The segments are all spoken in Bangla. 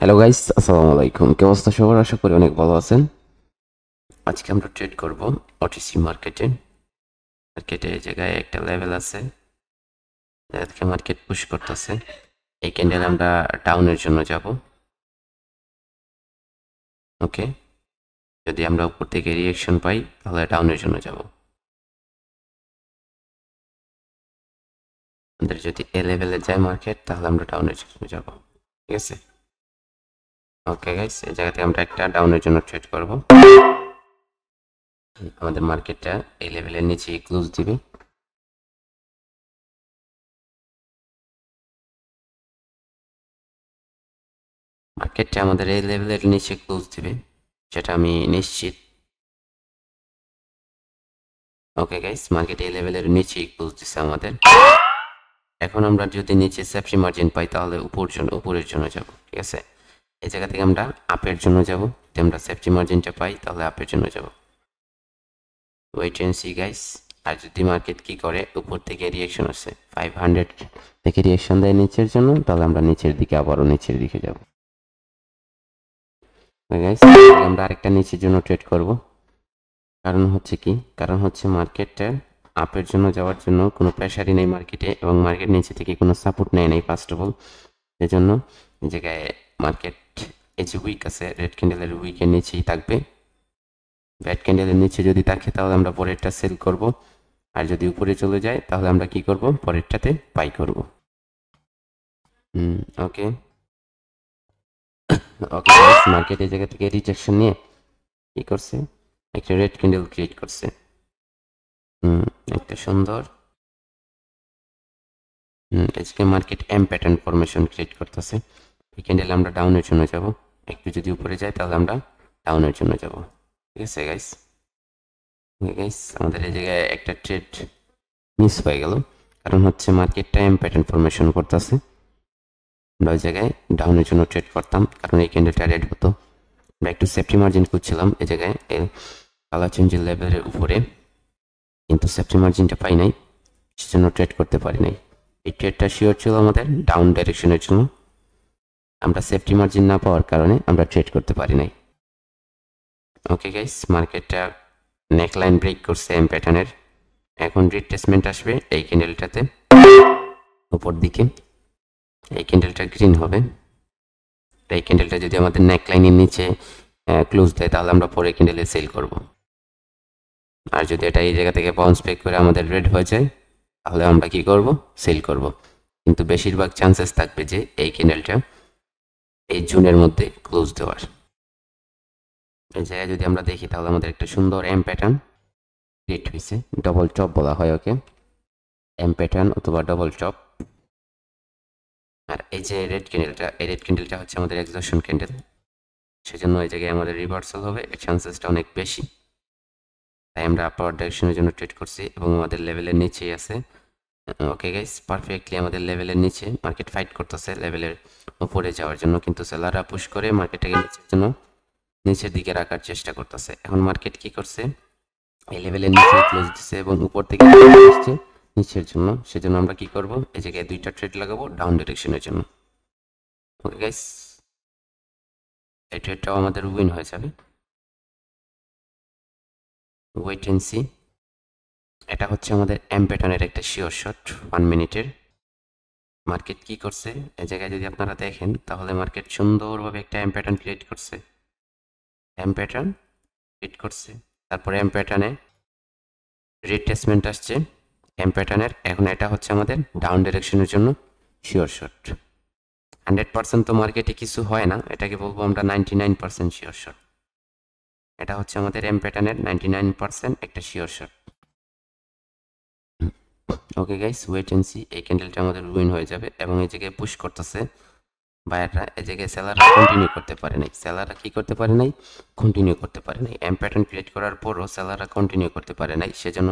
হ্যালো গাইস আসসালামু আলাইকুম কে অবস্থা সবার আশা করি অনেক ভালো আছেন আজকে আমরা ট্রেড করব ওটিসি মার্কেটে মার্কেটে জায়গায় একটা লেভেল আছে আজকে মার্কেট পুশ করতেছে এই ক্যান্ডেল আমরা টাউনের জন্য যাব ওকে যদি আমরা উপর থেকে রিয়েকশন পাই তাহলে টাউনের জন্য যাব আমাদের যদি এ লেভেলে যায় মার্কেট তাহলে আমরা টাউনের জন্য যাব ঠিক আছে ওকে গাইস এই জায়গাতে আমরা একটা ডাউনের জন্য ট্রেড করব আমাদের মার্কেটটা এই লেভেলের নিচে ক্লোজ দিবে মার্কেটটা আমাদের এই লেভেলের নিচে ক্লোজ দিবে সেটা আমি নিশ্চিত ওকে গাইস মার্কেট এই লেভেলের নিচেই ক্লোজ দিচ্ছে আমাদের এখন আমরা যদি নিচে সেফটি মার্জিন পাই তাহলে উপর জন্য উপরের জন্য যাবো ঠিক আছে এই জায়গা থেকে আমরা আপের জন্য যাব যদি আমরা সেফটি মার্জিনটা পাই তাহলে আপের জন্য যাব ওয়েট এন্ড সি গাইস আর যদি মার্কেট কি করে উপর থেকে রিয়েকশন আসে ফাইভ হান্ড্রেড থেকে রিয়েকশন দেয় নিচের জন্য তাহলে আমরা নিচের দিকে আবারও নিচের দিকে যাব গাইস আমরা আরেকটা নিচের জন্য ট্রেড করব কারণ হচ্ছে কি কারণ হচ্ছে মার্কেটটা আপের জন্য যাওয়ার জন্য কোনো প্রেশারই নেই মার্কেটে এবং মার্কেট নিচে থেকে কোনো সাপোর্ট নেয় নেই ফার্স্ট অফ অল এজন্য জায়গায় মার্কেট এই যে উইক আছে রেড ক্যান্ডেলের উইকের নিচেই থাকবে রেড ক্যান্ডেলের নিচে যদি থাকে তাহলে আমরা পরেরটা সেল করব আর যদি উপরে চলে যায় তাহলে আমরা কি করব পরেরটাতে বাই করব হুম ওকে ওকে মার্কেট এই জায়গা থেকে রিজেকশন নিয়ে কি করছে একটা রেড ক্যান্ডেল ক্রিয়েট করছে হুম একটা সুন্দর হুম আজকে market M pattern formation create করতেছে এই ক্যান্ডেল আমরা ডাউনের জন্য যাবো একটু যদি উপরে যায় তাহলে আমরা ডাউনের জন্য যাব ঠিক আছে গাইস গাইস আমাদের এই জায়গায় একটা ট্রেড মিস হয়ে গেল কারণ হচ্ছে মার্কেট টাইম প্যাটার্ন ফরমেশন করতেছে আমরা ওই জায়গায় ডাউনের জন্য ট্রেড করতাম কারণ এই ক্যান্ডেলটা রেড হতো আমরা একটু সেফটি মার্জিন খুঁজছিলাম এই জায়গায় এর কালার চেঞ্জের লেভেলের উপরে কিন্তু সেফটি মার্জিনটা পাই নাই সেজন্য ট্রেড করতে পারি নাই এই ট্রেডটা শিওর ছিল আমাদের ডাউন ডাইরেকশনের জন্য আমরা সেফটি মার্জিন না পাওয়ার কারণে আমরা ট্রেড করতে পারি নাই ওকে গাইস মার্কেটটা নেকলাইন ব্রেক করছে এম প্যাটার্নের এখন রিট্রেসমেন্ট আসবে এই ক্যান্ডেলটাতে উপর দিকে এই ক্যান্ডেলটা গ্রিন হবে এই ক্যান্ডেলটা যদি আমাদের নেকলাইনের নিচে ক্লোজ দেয় তাহলে আমরা পরে ক্যান্ডেলে সেল করব আর যদি এটা এই জায়গা থেকে বাউন্স ব্যাক করে আমাদের রেড হয়ে যায় তাহলে আমরা কি করব সেল করব কিন্তু বেশিরভাগ চান্সেস থাকবে যে এই ক্যান্ডেলটা এই জুনের মধ্যে ক্লোজ দেওয়ার এই জায়গায় যদি আমরা দেখি তাহলে আমাদের একটা সুন্দর এম প্যাটার্ন ক্রিয়েট হয়েছে ডবল টপ বলা হয় ওকে এম প্যাটার্ন অথবা ডবল টপ আর এই যে রেড ক্যান্ডেলটা এই রেড ক্যান্ডেলটা হচ্ছে আমাদের এক্সজশন ক্যান্ডেল সেজন্য এই জায়গায় আমাদের রিভার্সাল হবে এর চান্সেসটা অনেক বেশি তাই আমরা আপার ডাইরেকশনের জন্য ট্রেড করছি এবং আমাদের লেভেলের নিচেই আছে ওকে গাইস পারফেক্টলি আমাদের লেভেলের নিচে মার্কেট ফাইট করতেছে লেভেলের উপরে যাওয়ার জন্য কিন্তু সেলাররা পুশ করে মার্কেটে নিচের জন্য নিচের দিকে রাখার চেষ্টা করতেছে এখন মার্কেট কি করছে এই লেভেলের নিচে ক্লোজ দিচ্ছে এবং উপর থেকে আসছে নিচের জন্য সেজন্য আমরা কি করব এই জায়গায় দুইটা ট্রেড লাগাবো ডাউন ডিরেকশনের জন্য ওকে গাইস এই ট্রেডটাও আমাদের উইন হয়ে যাবে ওয়েট এন্ড সি এটা হচ্ছে আমাদের অ্যাম্পেটনের একটা শিওর শট ওয়ান মিনিটের মার্কেট কি করছে এ জায়গায় যদি আপনারা দেখেন তাহলে মার্কেট সুন্দরভাবে একটা অ্যাম প্যাটার্ন ক্রিয়েট করছে অ্যাম প্যাটার্ন ক্রিয়েট করছে তারপরে অ্যাম প্যাটার্নে রিটেসমেন্ট আসছে অ্যাম প্যাটার্নের এখন এটা হচ্ছে আমাদের ডাউন ডিরেকশনের জন্য শিওর শট হান্ড্রেড পার্সেন্ট তো মার্কেটে কিছু হয় না এটাকে বলবো আমরা ninety nine percent sure shot এটা হচ্ছে আমাদের অ্যাম প্যাটার্নের নাইনটি নাইন পার্সেন্ট একটা sure shot okay guys wait and see এই ক্যান্ডেলটা আমাদের উইন হয়ে যাবে এবং এই জায়গায় পুশ করতেছে বায়াররা এই জায়গায় সেলাররা কন্টিনিউ করতে পারে নাই সেলাররা কী করতে পারে নাই কন্টিনিউ করতে পারে নাই এম প্যাটার্ন ক্রিয়েট করার পরও সেলাররা কন্টিনিউ করতে পারে নাই সেজন্য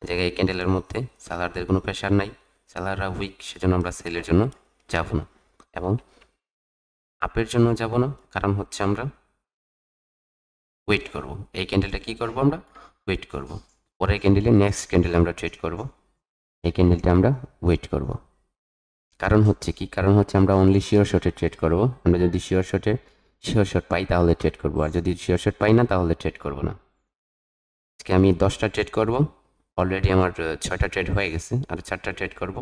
এই জায়গায় এই ক্যান্ডেলের মধ্যে সেলারদের কোনো প্রেশার নাই সেলাররা উইক সেজন্য আমরা সেলের জন্য যাব না এবং আপের জন্য যাব না কারণ হচ্ছে আমরা ওয়েট করব এই ক্যান্ডেলটা কি করব আমরা ওয়েট করব পরের ক্যান্ডেলে নেক্সট ক্যান্ডেল আমরা ট্রেড করবো এই ক্যান্ডেলটা আমরা ওয়েট করব কারণ হচ্ছে কি কারণ হচ্ছে আমরা অনলি শিওর শর্টে ট্রেড করব আমরা যদি শিওর শর্টে শিওর শর্ট পাই তাহলে ট্রেড করব আর যদি শিওর শর্ট পাই না তাহলে ট্রেড করব না আজকে আমি দশটা ট্রেড করব অলরেডি আমার ছয়টা ট্রেড হয়ে গেছে আর চারটা ট্রেড করব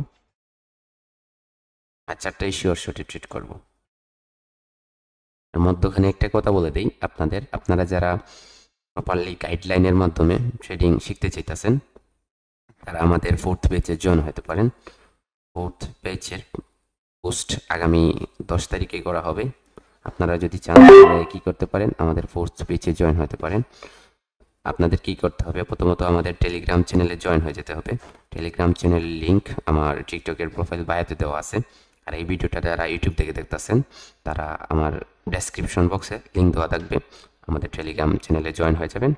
আর চারটাই শিওর শর্টে ট্রেড করব মধ্যখানে একটা কথা বলে দিই আপনাদের আপনারা যারা প্রপারলি গাইডলাইনের মাধ্যমে ট্রেডিং শিখতে চাইতেছেন তারা আমাদের ফোর্থ পেজে জয়েন হতে পারেন ফোর্থ বেচের পোস্ট আগামী দশ তারিখে করা হবে আপনারা যদি চান কি করতে পারেন আমাদের ফোর্থ বেচে জয়েন হতে পারেন আপনাদের কি করতে হবে প্রথমত আমাদের টেলিগ্রাম চ্যানেলে জয়েন হয়ে যেতে হবে টেলিগ্রাম চ্যানেলের লিঙ্ক আমার টিকটকের প্রোফাইল বায়াতে দেওয়া আছে আর এই ভিডিওটা যারা ইউটিউব থেকে দেখতেছেন তারা আমার ডেসক্রিপশন বক্সে লিঙ্ক দেওয়া থাকবে আমাদের টেলিগ্রাম চ্যানেলে জয়েন হয়ে যাবেন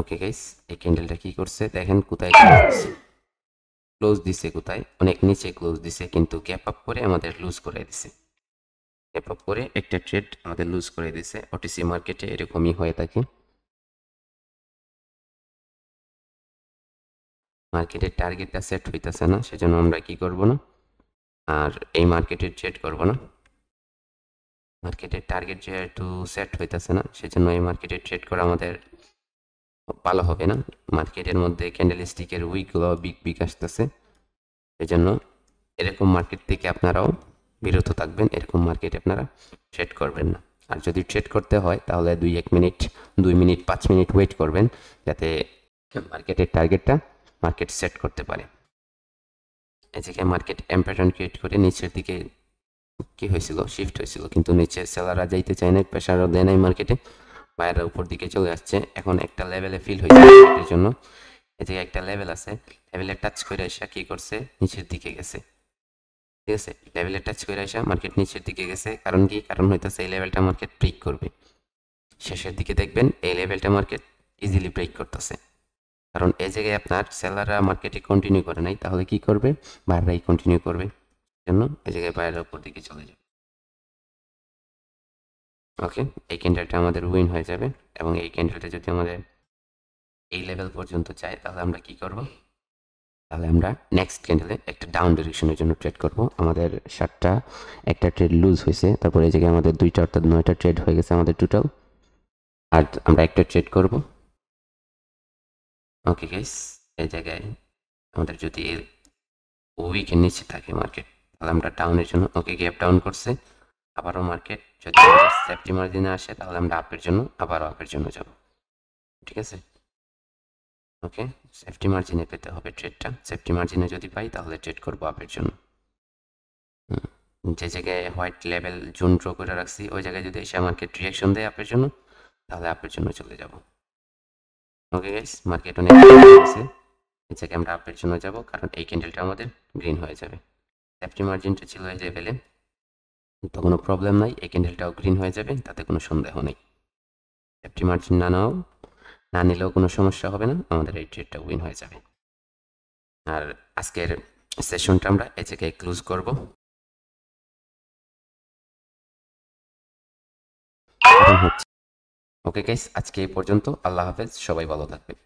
ওকে গাইস এই ক্যান্ডেলটা কি করছে দেখেন কোথায় ক্লোজ দিছে কোথায় অনেক নিচে ক্লোজ দিছে কিন্তু গ্যাপ আপ করে আমাদের লুজ করে দিছে গ্যাপ আপ করে একটা ট্রেড আমাদের লুজ করে দিছে ওটিসি মার্কেটে এরকমই হয়ে থাকে মার্কেটে টার্গেটটা সেট হইতেছে না সেজন্য আমরা কি করব না আর এই মার্কেটে ট্রেড করব না মার্কেটের টার্গেট যেহেতু সেট হইতেছে না সেজন্য এই মার্কেটে ট্রেড করা আমাদের ভালো হবে না মার্কেটের মধ্যে ক্যান্ডেল স্টিকের উইকগুলো বিগ বিগ আসতেছে এজন্য এরকম মার্কেট থেকে আপনারাও বিরত থাকবেন এরকম মার্কেট আপনারা ট্রেড করবেন না আর যদি ট্রেড করতে হয় তাহলে দুই এক মিনিট দুই মিনিট পাঁচ মিনিট ওয়েট করবেন যাতে মার্কেটের টার্গেটটা মার্কেট সেট করতে পারে এদিকে মার্কেট এম্প্যাটার্ন ক্রিয়েট করে নিচের দিকে কি হয়েছিল শিফট হয়েছিল কিন্তু নিচে সেলাররা যাইতে চায় না প্রেশারও দেয় নাই মার্কেটে পায়রা উপর দিকে চলে আসছে এখন একটা লেভেলে ফিল হয়েছে এর জন্য এদিকে একটা লেভেল আছে লেভেলে টাচ করে আসা কি করছে নিচের দিকে গেছে ঠিক আছে লেভেলে টাচ করে আসা মার্কেট নিচের দিকে গেছে কারণ কি কারণ হইতেছে এই লেভেলটা মার্কেট ব্রেক করবে শেষের দিকে দেখবেন এই লেভেলটা মার্কেট ইজিলি ব্রেক করতেছে কারণ এই জায়গায় আপনার সেলাররা মার্কেটে কন্টিনিউ করে নাই তাহলে কি করবে বাররাই কন্টিনিউ করবে জন্য এই জায়গায় বাইরের উপর দিকে চলে যাবে ওকে এই ক্যান্ডেলটা আমাদের উইন হয়ে যাবে এবং এই ক্যান্ডেলটা যদি আমাদের এই লেভেল পর্যন্ত চাই তাহলে আমরা কি করব তাহলে আমরা নেক্সট ক্যান্ডেলে একটা ডাউন ডিরেকশনের জন্য ট্রেড করব আমাদের সাতটা একটা ট্রেড লুজ হয়েছে তারপরে এই জায়গায় আমাদের দুইটা অর্থাৎ নয়টা ট্রেড হয়ে গেছে আমাদের টোটাল আর আমরা একটা ট্রেড করব ওকে গেস এই জায়গায় আমাদের যদি উইকের নিচে থাকে মার্কেট তাহলে আমরা ডাউনের জন্য ওকে গ্যাপ ডাউন করছে আবারও মার্কেট যদি সেফটি মার্জিনে আসে তাহলে আমরা আপের জন্য আবারও আপের জন্য যাব ঠিক আছে ওকে সেফটি মার্জিনে পেতে হবে ট্রেডটা সেফটি মার্জিনে যদি পাই তাহলে ট্রেড করবো আপের জন্য যে জায়গায় হোয়াইট লেভেল জুন ড্র করে রাখছি ওই জায়গায় যদি এসে মার্কেট রিয়াকশন দেয় আপের জন্য তাহলে আপের জন্য চলে যাব ওকে গাইস মার্কেট অনেক আছে এই জায়গায় আমরা আপের জন্য যাব কারণ এই ক্যান্ডেলটা আমাদের গ্রিন হয়ে যাবে সেফটি মার্জিনটা ছিল এই লেভেলে তো কোনো প্রবলেম নাই এই ক্যান্ডেলটাও গ্রিন হয়ে যাবে তাতে কোনো সন্দেহ নেই সেফটি মার্জিন না নাও না নিলেও কোনো সমস্যা হবে না আমাদের এই ট্রেডটা উইন হয়ে যাবে আর আজকের সেশনটা আমরা এ থেকে ক্লোজ করব ওকে গাইস আজকে এই পর্যন্ত আল্লাহ হাফেজ সবাই ভালো থাকবে